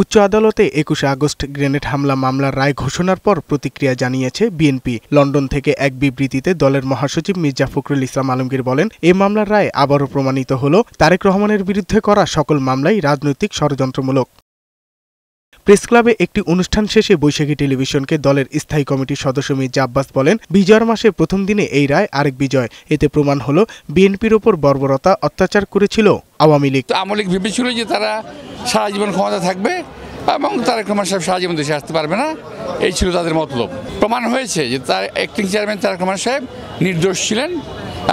উচ্চ আদালতে একুশে আগস্ট গ্রেনেড হামলা মামলার রায় ঘোষণার পর প্রতিক্রিয়া জানিয়েছে বিএনপি লন্ডন থেকে এক বিবৃতিতে দলের মহাসচিব মির্জা ফখরুল ইসলাম আলমগীর বলেন এ মামলার রায় আবারও প্রমাণিত হল তারেক রহমানের বিরুদ্ধে করা সকল মামলাই রাজনৈতিক ষড়যন্ত্রমূলক প্রেস ক্লাবে একটি অনুষ্ঠান শেষে বৈশাখী টেলিভিশনকে দলের স্থায়ী কমিটির সদস্য মি জাব্বাস বলেন বিজয়ের মাসে প্রথম দিনে এই রায় আরেক বিজয় এতে প্রমাণ হলো বিএনপির ওপর বর্বরতা অত্যাচার করেছিল আওয়ামী লীগ আওয়ামী লীগ ভেবেছিল যে তারা সারা জীবন ক্ষমতা থাকবে এবং তারেক রহমান সাহেব সারা জীবন দেশে আসতে পারবে না এই ছিল তাদের মতলব প্রমাণ হয়েছে যে তার অ্যাক্টিং চেয়ারম্যান তারেক রহমান সাহেব নির্দোষ ছিলেন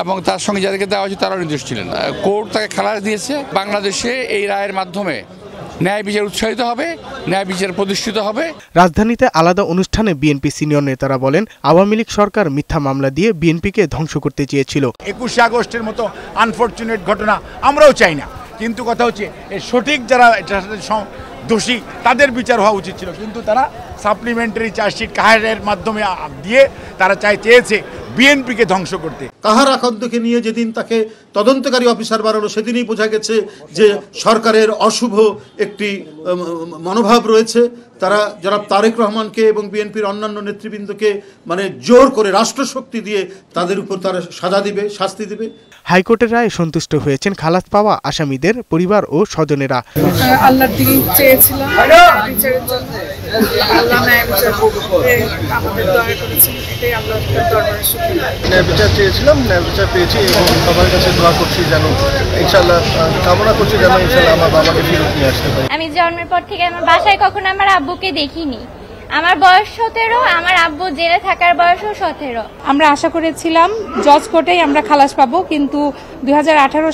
এবং তার সঙ্গে যাদেরকে দেওয়া হয়েছে তারাও নির্দোষ ছিলেন কোর্ট তাকে খালাস দিয়েছে বাংলাদেশে এই রায়ের মাধ্যমে ন্যায় বিচার উৎসাহিত হবে ন্যায় বিচার প্রতিষ্ঠিত হবে রাজধানীতে আলাদা অনুষ্ঠানে বিএনপি সিনিয়র নেতারা বলেন আওয়ামী লীগ সরকার মিথ্যা মামলা দিয়ে বিএনপিকে ধ্বংস করতে চেয়েছিল একুশে আগস্টের মতো আনফর্চুনেট ঘটনা আমরাও চাই না কিন্তু কথা হচ্ছে এর সঠিক যারা দোষী তাদের বিচার হওয়া উচিত ছিল কিন্তু তারা সাপ্লিমেন্টারি চার্জশিট কাহের মাধ্যমে দিয়ে তারা চাই চেয়েছে বিএনপিকে ধ্বংস করতে কাহার খন্দকে নিয়ে যেদিন তাকে তদন্তকারী অফিসার বাড়ালো সেদিনই বোঝা গেছে যে সরকারের অশুভ একটি মনোভাব রয়েছে তারা যারা তারেক রহমানকে এবং বিএনপির অন্যান্য নেতৃবৃন্দকে মানে জোর করে রাষ্ট্রশক্তি দিয়ে তাদের উপর তারা সাজা দিবে শাস্তি দিবে হাইকোর্টের রায় সন্তুষ্ট হয়েছেন খালাস পাওয়া আসামিদের পরিবার ও স্বজনেরা আল্লাহর দিকে চেয়েছিলাম বিচারের জন্য আল্লাহ ন্যায় বিচার আমাদের দয়া করেছেন এটাই আল্লাহর দরবারে ন্যায় বিচার চেয়েছিলাম ন্যায় বিচার পেয়েছি এবং সবার কাছে দোয়া করছি যেন ইনশাল্লাহ কামনা করছি যেন ইনশাল্লাহ আমার বাবাকে ফিরত নিয়ে আসতে পারি আমি জন্মের পর থেকে আমার বাসায় কখনো আমার আব্বুকে দেখিনি আমার বয়স সতেরো আমার আব্বু জেলে থাকার বয়সও সতেরো আমরা আশা করেছিলাম জজ কোর্টেই আমরা খালাস পাবো কিন্তু দুই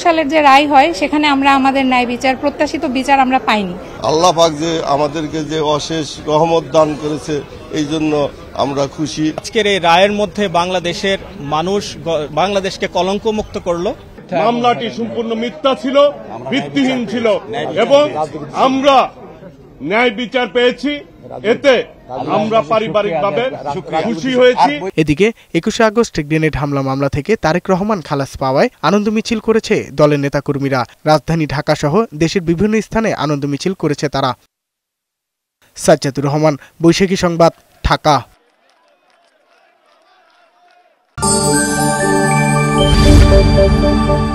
সালের যে রায় হয় সেখানে আমরা আমাদের ন্যায় বিচার প্রত্যাশিত বিচার আমরা পাইনি আল্লাহ পাক যে আমাদেরকে যে অশেষ রহমত দান করেছে এই জন্য আমরা খুশি আজকের এই রায়ের মধ্যে বাংলাদেশের মানুষ বাংলাদেশকে কলঙ্ক মুক্ত করলো মামলাটি সম্পূর্ণ মিথ্যা ছিল ভিত্তিহীন ছিল এবং আমরা ন্যায় বিচার পেয়েছি এতে আমরা পারিবারিকভাবে খুশি হয়েছি এদিকে একুশে আগস্ট গ্রেনেড হামলা মামলা থেকে তারেক রহমান খালাস পাওয়ায় আনন্দ মিছিল করেছে দলের নেতাকর্মীরা রাজধানী ঢাকা সহ দেশের বিভিন্ন স্থানে আনন্দ মিছিল করেছে তারা সাজ্জাদুর রহমান বৈশাখী সংবাদ ঢাকা